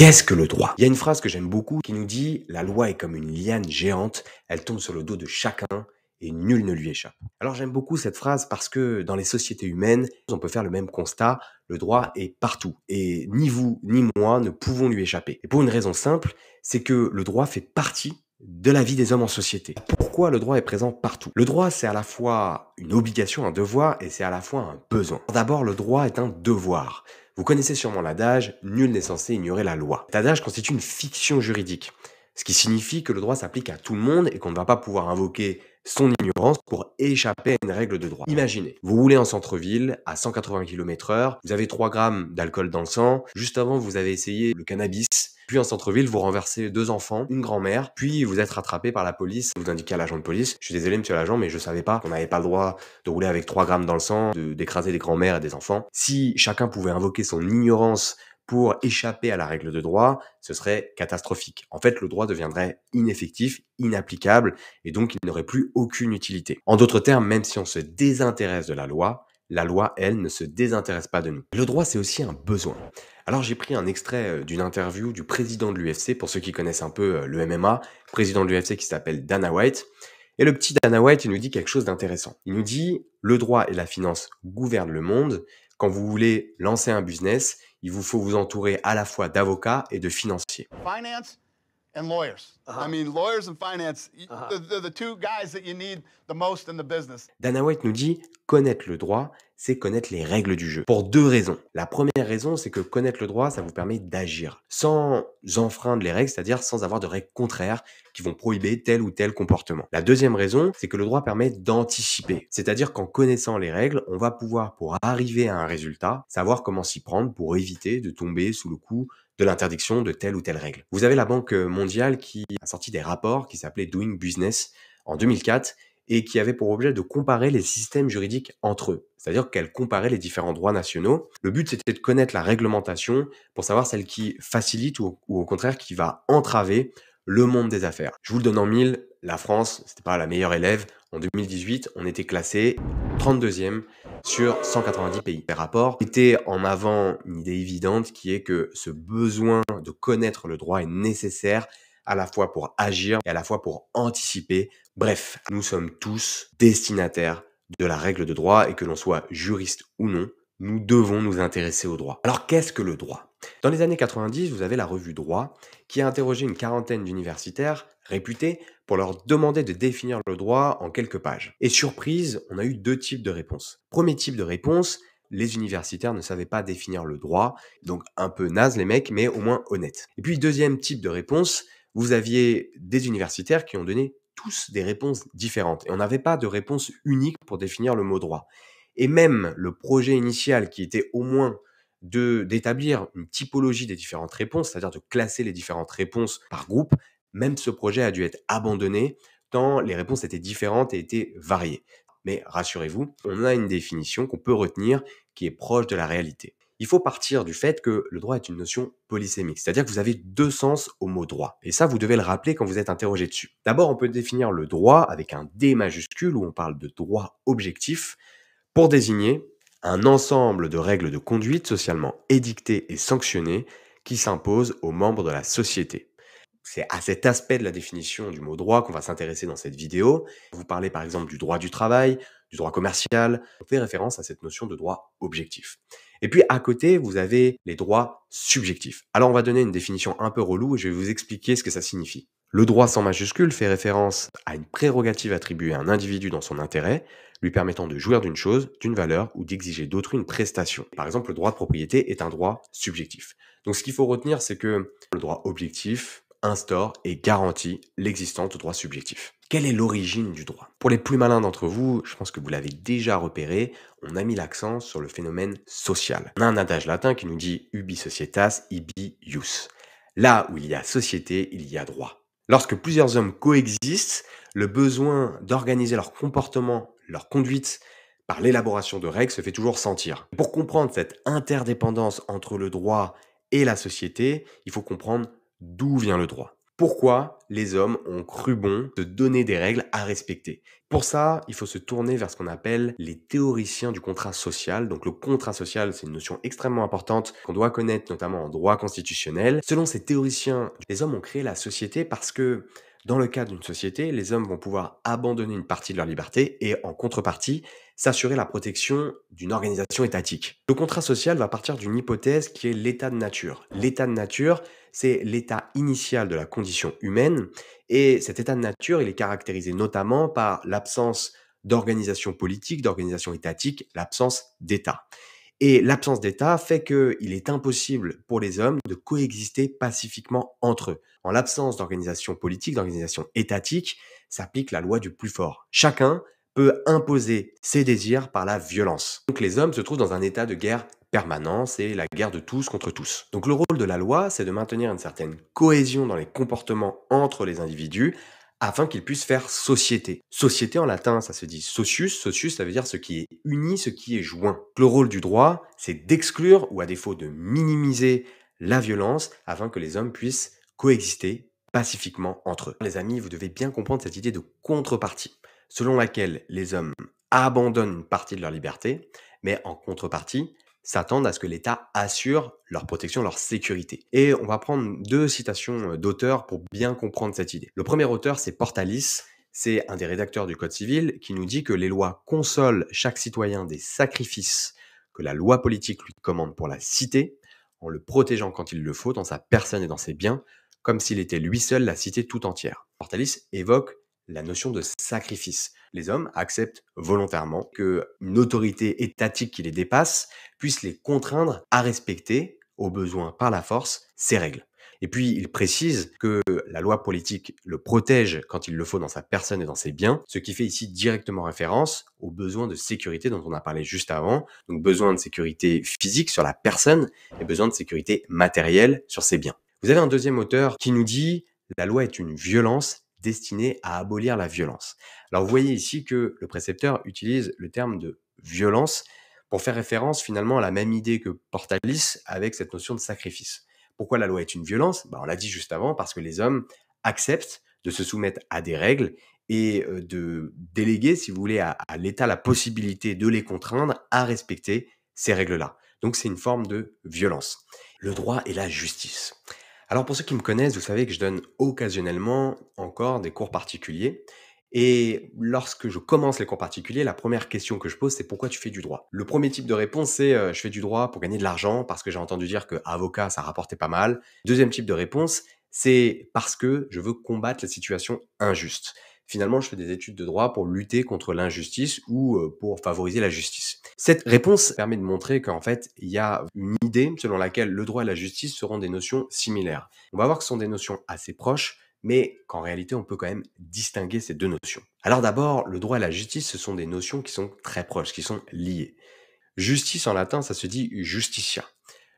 Qu'est-ce que le droit Il y a une phrase que j'aime beaucoup qui nous dit ⁇ La loi est comme une liane géante, elle tombe sur le dos de chacun et nul ne lui échappe. ⁇ Alors j'aime beaucoup cette phrase parce que dans les sociétés humaines, on peut faire le même constat, le droit est partout, et ni vous ni moi ne pouvons lui échapper. Et pour une raison simple, c'est que le droit fait partie de la vie des hommes en société. Pourquoi le droit est présent partout Le droit, c'est à la fois une obligation, un devoir, et c'est à la fois un besoin. D'abord, le droit est un devoir. Vous connaissez sûrement l'adage ⁇ Nul n'est censé ignorer la loi ⁇ Cet adage constitue une fiction juridique, ce qui signifie que le droit s'applique à tout le monde et qu'on ne va pas pouvoir invoquer son ignorance pour échapper à une règle de droit. Imaginez, vous roulez en centre-ville à 180 km/h, vous avez 3 grammes d'alcool dans le sang, juste avant vous avez essayé le cannabis, puis en centre-ville, vous renversez deux enfants, une grand-mère, puis vous êtes rattrapé par la police. Vous indiquez à l'agent de police, je suis désolé monsieur l'agent, mais je savais pas qu'on n'avait pas le droit de rouler avec 3 grammes dans le sang, d'écraser des grand mères et des enfants. Si chacun pouvait invoquer son ignorance pour échapper à la règle de droit, ce serait catastrophique. En fait, le droit deviendrait ineffectif, inapplicable, et donc il n'aurait plus aucune utilité. En d'autres termes, même si on se désintéresse de la loi, la loi, elle, ne se désintéresse pas de nous. Le droit, c'est aussi un besoin. Alors j'ai pris un extrait euh, d'une interview du président de l'UFC, pour ceux qui connaissent un peu euh, le MMA, président de l'UFC qui s'appelle Dana White. Et le petit Dana White, il nous dit quelque chose d'intéressant. Il nous dit, le droit et la finance gouvernent le monde. Quand vous voulez lancer un business, il vous faut vous entourer à la fois d'avocats et de financiers. Finance and lawyers. Uh-huh. I mean, lawyers and finance, uh-huh. the, two guys that you need the most in the business. Dana White nous dit connaître le droit, c'est connaître les règles du jeu. Pour deux raisons. La première raison, c'est que connaître le droit, ça vous permet d'agir sans enfreindre les règles, c'est-à-dire sans avoir de règles contraires qui vont prohiber tel ou tel comportement. La deuxième raison, c'est que le droit permet d'anticiper, c'est-à-dire qu'en connaissant les règles, on va pouvoir, pour arriver à un résultat, savoir comment s'y prendre pour éviter de tomber sous le coup de l'interdiction de telle ou telle règle. Vous avez la Banque mondiale qui a sorti des rapports qui s'appelaient Doing Business en 2004 et qui avait pour objet de comparer les systèmes juridiques entre eux, c'est-à-dire qu'elle comparait les différents droits nationaux. Le but, c'était de connaître la réglementation pour savoir celle qui facilite ou, au contraire qui va entraver le monde des affaires. Je vous le donne en mille, la France, c'était pas la meilleure élève. En 2018, on était classé 32e sur 190 pays. par rapport, était en avant une idée évidente qui est que ce besoin de connaître le droit est nécessaire à la fois pour agir et à la fois pour anticiper. Bref, nous sommes tous destinataires de la règle de droit et que l'on soit juriste ou non, nous devons nous intéresser au droit. Alors qu'est-ce que le droit Dans les années 90, vous avez la revue Droit qui a interrogé une quarantaine d'universitaires réputés pour leur demander de définir le droit en quelques pages. Et surprise, on a eu deux types de réponses. Premier type de réponse, les universitaires ne savaient pas définir le droit, donc un peu naze les mecs, mais au moins honnêtes. Et puis deuxième type de réponse, vous aviez des universitaires qui ont donné tous des réponses différentes, et on n'avait pas de réponse unique pour définir le mot droit. Et même le projet initial qui était au moins d'établir une typologie des différentes réponses, c'est-à-dire de classer les différentes réponses par groupe, même ce projet a dû être abandonné tant les réponses étaient différentes et étaient variées. Mais rassurez-vous, on a une définition qu'on peut retenir qui est proche de la réalité. Il faut partir du fait que le droit est une notion polysémique, c'est-à-dire que vous avez deux sens au mot droit. Et ça, vous devez le rappeler quand vous êtes interrogé dessus. D'abord, on peut définir le droit avec un D majuscule où on parle de droit objectif pour désigner un ensemble de règles de conduite socialement édictées et sanctionnées qui s'imposent aux membres de la société. C'est à cet aspect de la définition du mot droit qu'on va s'intéresser dans cette vidéo. Vous parlez par exemple du droit du travail, du droit commercial. On fait référence à cette notion de droit objectif. Et puis à côté, vous avez les droits subjectifs. Alors on va donner une définition un peu relou et je vais vous expliquer ce que ça signifie. Le droit sans majuscule fait référence à une prérogative attribuée à un individu dans son intérêt, lui permettant de jouir d'une chose, d'une valeur ou d'exiger d'autrui une prestation. Par exemple, le droit de propriété est un droit subjectif. Donc ce qu'il faut retenir, c'est que le droit objectif, instaure et garantit l'existence de droits subjectifs. Quelle est l'origine du droit Pour les plus malins d'entre vous, je pense que vous l'avez déjà repéré, on a mis l'accent sur le phénomène social. On a un adage latin qui nous dit ubi societas, ibi ius. Là où il y a société, il y a droit. Lorsque plusieurs hommes coexistent, le besoin d'organiser leur comportement, leur conduite, par l'élaboration de règles se fait toujours sentir. Pour comprendre cette interdépendance entre le droit et la société, il faut comprendre D'où vient le droit Pourquoi les hommes ont cru bon de donner des règles à respecter Pour ça, il faut se tourner vers ce qu'on appelle les théoriciens du contrat social. Donc le contrat social, c'est une notion extrêmement importante qu'on doit connaître notamment en droit constitutionnel. Selon ces théoriciens, les hommes ont créé la société parce que dans le cas d'une société, les hommes vont pouvoir abandonner une partie de leur liberté et, en contrepartie, s'assurer la protection d'une organisation étatique. Le contrat social va partir d'une hypothèse qui est l'état de nature. L'état de nature, c'est l'état initial de la condition humaine et cet état de nature, il est caractérisé notamment par l'absence d'organisation politique, d'organisation étatique, l'absence d'État. Et l'absence d'État fait qu'il est impossible pour les hommes de coexister pacifiquement entre eux. En l'absence d'organisation politique, d'organisation étatique, s'applique la loi du plus fort. Chacun peut imposer ses désirs par la violence. Donc les hommes se trouvent dans un état de guerre permanente, c'est la guerre de tous contre tous. Donc le rôle de la loi, c'est de maintenir une certaine cohésion dans les comportements entre les individus afin qu'ils puissent faire société. Société en latin, ça se dit socius. Socius, ça veut dire ce qui est uni, ce qui est joint. Le rôle du droit, c'est d'exclure ou à défaut de minimiser la violence afin que les hommes puissent coexister pacifiquement entre eux. Les amis, vous devez bien comprendre cette idée de contrepartie, selon laquelle les hommes abandonnent une partie de leur liberté, mais en contrepartie, s'attendent à ce que l'État assure leur protection, leur sécurité. Et on va prendre deux citations euh, d'auteurs pour bien comprendre cette idée. Le premier auteur, c'est Portalis. C'est un des rédacteurs du Code civil qui nous dit que les lois consolent chaque citoyen des sacrifices que la loi politique lui commande pour la cité, en le protégeant quand il le faut dans sa personne et dans ses biens, comme s'il était lui seul la cité tout entière. Portalis évoque la notion de sacrifice. Les hommes acceptent volontairement qu'une autorité étatique qui les dépasse puisse les contraindre à respecter, au besoin par la force, ces règles. Et puis, il précise que la loi politique le protège quand il le faut dans sa personne et dans ses biens, ce qui fait ici directement référence aux besoins de sécurité dont on a parlé juste avant, donc besoin de sécurité physique sur la personne et besoin de sécurité matérielle sur ses biens. Vous avez un deuxième auteur qui nous dit la loi est une violence destiné à abolir la violence. Alors vous voyez ici que le précepteur utilise le terme de violence pour faire référence finalement à la même idée que Portalis avec cette notion de sacrifice. Pourquoi la loi est une violence ben, On l'a dit juste avant, parce que les hommes acceptent de se soumettre à des règles et euh, de déléguer, si vous voulez, à l'État la possibilité de les contraindre à respecter ces règles-là. Donc c'est une forme de violence. Le droit et la justice. Alors pour ceux qui me connaissent, vous savez que je donne occasionnellement encore des cours particuliers. Et lorsque je commence les cours particuliers, la première question que je pose, c'est pourquoi tu fais du droit Le premier type de réponse, c'est euh, je fais du droit pour gagner de l'argent parce que j'ai entendu dire que avocat, ça rapportait pas mal. Deuxième type de réponse, c'est parce que je veux combattre la situation injuste finalement, je fais des études de droit pour lutter contre l'injustice ou euh, pour favoriser la justice. Cette réponse permet de montrer qu'en fait, il y a une idée selon laquelle le droit et la justice seront des notions similaires. On va voir que ce sont des notions assez proches, mais qu'en réalité, on peut quand même distinguer ces deux notions. Alors d'abord, le droit et la justice, ce sont des notions qui sont très proches, qui sont liées. Justice en latin, ça se dit justicia.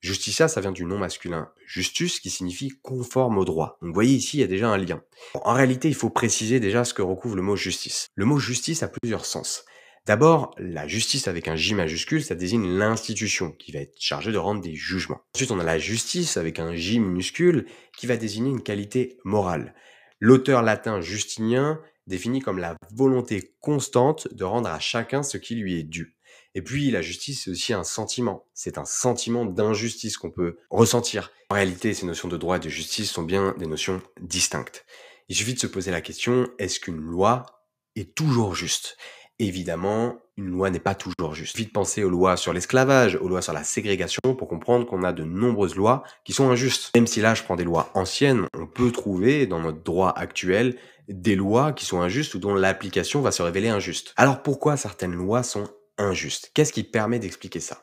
Justicia, ça vient du nom masculin justus, qui signifie conforme au droit. Donc vous voyez ici, il y a déjà un lien. En réalité, il faut préciser déjà ce que recouvre le mot justice. Le mot justice a plusieurs sens. D'abord, la justice avec un J majuscule, ça désigne l'institution qui va être chargée de rendre des jugements. Ensuite, on a la justice avec un J minuscule qui va désigner une qualité morale. L'auteur latin Justinien définit comme la volonté constante de rendre à chacun ce qui lui est dû. Et puis la justice, c'est aussi un sentiment. C'est un sentiment d'injustice qu'on peut ressentir. En réalité, ces notions de droit et de justice sont bien des notions distinctes. Il suffit de se poser la question, est-ce qu'une loi est toujours juste Évidemment, une loi n'est pas toujours juste. Il suffit de penser aux lois sur l'esclavage, aux lois sur la ségrégation pour comprendre qu'on a de nombreuses lois qui sont injustes. Même si là je prends des lois anciennes, on peut trouver dans notre droit actuel des lois qui sont injustes ou dont l'application va se révéler injuste. Alors pourquoi certaines lois sont injuste. Qu'est-ce qui permet d'expliquer ça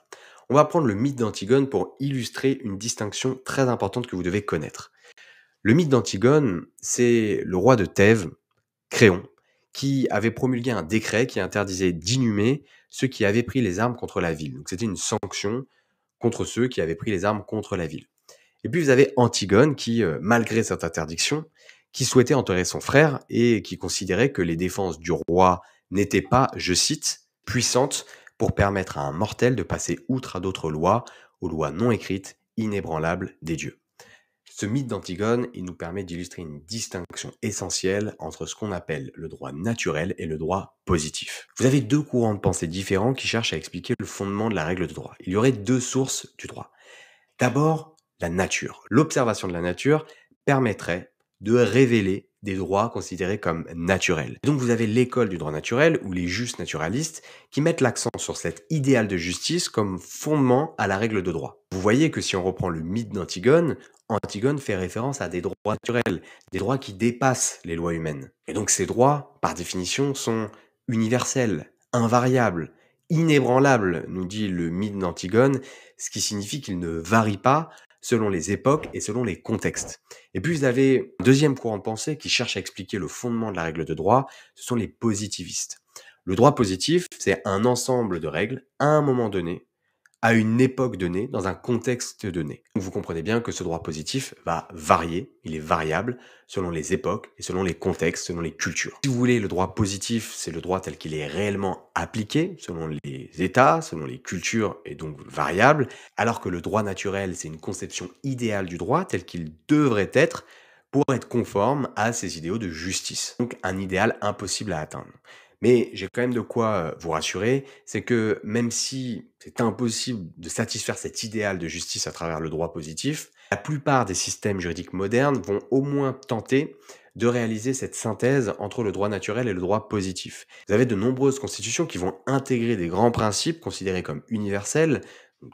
On va prendre le mythe d'Antigone pour illustrer une distinction très importante que vous devez connaître. Le mythe d'Antigone, c'est le roi de Thèbes, Créon, qui avait promulgué un décret qui interdisait d'inhumer ceux qui avaient pris les armes contre la ville. Donc c'était une sanction contre ceux qui avaient pris les armes contre la ville. Et puis vous avez Antigone qui, euh, malgré cette interdiction, qui souhaitait enterrer son frère et qui considérait que les défenses du roi n'étaient pas, je cite, puissante pour permettre à un mortel de passer outre à d'autres lois, aux lois non écrites, inébranlables des dieux. Ce mythe d'Antigone, il nous permet d'illustrer une distinction essentielle entre ce qu'on appelle le droit naturel et le droit positif. Vous avez deux courants de pensée différents qui cherchent à expliquer le fondement de la règle de droit. Il y aurait deux sources du droit. D'abord, la nature. L'observation de la nature permettrait de révéler des droits considérés comme naturels. Donc vous avez l'école du droit naturel ou les justes naturalistes qui mettent l'accent sur cet idéal de justice comme fondement à la règle de droit. Vous voyez que si on reprend le mythe d'Antigone, Antigone fait référence à des droits naturels, des droits qui dépassent les lois humaines. Et donc ces droits, par définition, sont universels, invariables, inébranlables, nous dit le mythe d'Antigone, ce qui signifie qu'ils ne varient pas, selon les époques et selon les contextes. Et puis vous avez un deuxième courant de pensée qui cherche à expliquer le fondement de la règle de droit, ce sont les positivistes. Le droit positif, c'est un ensemble de règles à un moment donné à une époque donnée, dans un contexte donné. vous comprenez bien que ce droit positif va varier, il est variable selon les époques et selon les contextes, selon les cultures. Si vous voulez, le droit positif, c'est le droit tel qu'il est réellement appliqué, selon les États, selon les cultures et donc variable, alors que le droit naturel, c'est une conception idéale du droit tel qu'il devrait être pour être conforme à ses idéaux de justice. Donc un idéal impossible à atteindre. Mais j'ai quand même de quoi euh, vous rassurer, c'est que même si c'est impossible de satisfaire cet idéal de justice à travers le droit positif, la plupart des systèmes juridiques modernes vont au moins tenter de réaliser cette synthèse entre le droit naturel et le droit positif. Vous avez de nombreuses constitutions qui vont intégrer des grands principes considérés comme universels,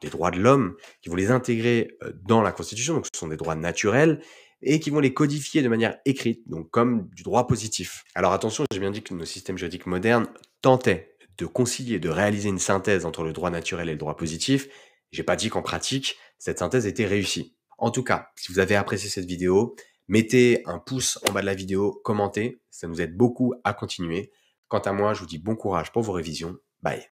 des droits de l'homme, qui vont les intégrer euh, dans la Constitution, donc ce sont des droits naturels, et qui vont les codifier de manière écrite, donc comme du droit positif. Alors attention, j'ai bien dit que nos systèmes juridiques modernes tentaient de concilier, de réaliser une synthèse entre le droit naturel et le droit positif. J'ai pas dit qu'en pratique, cette synthèse était réussie. En tout cas, si vous avez apprécié cette vidéo, mettez un pouce en bas de la vidéo, commentez, ça nous aide beaucoup à continuer. Quant à moi, je vous dis bon courage pour vos révisions. Bye.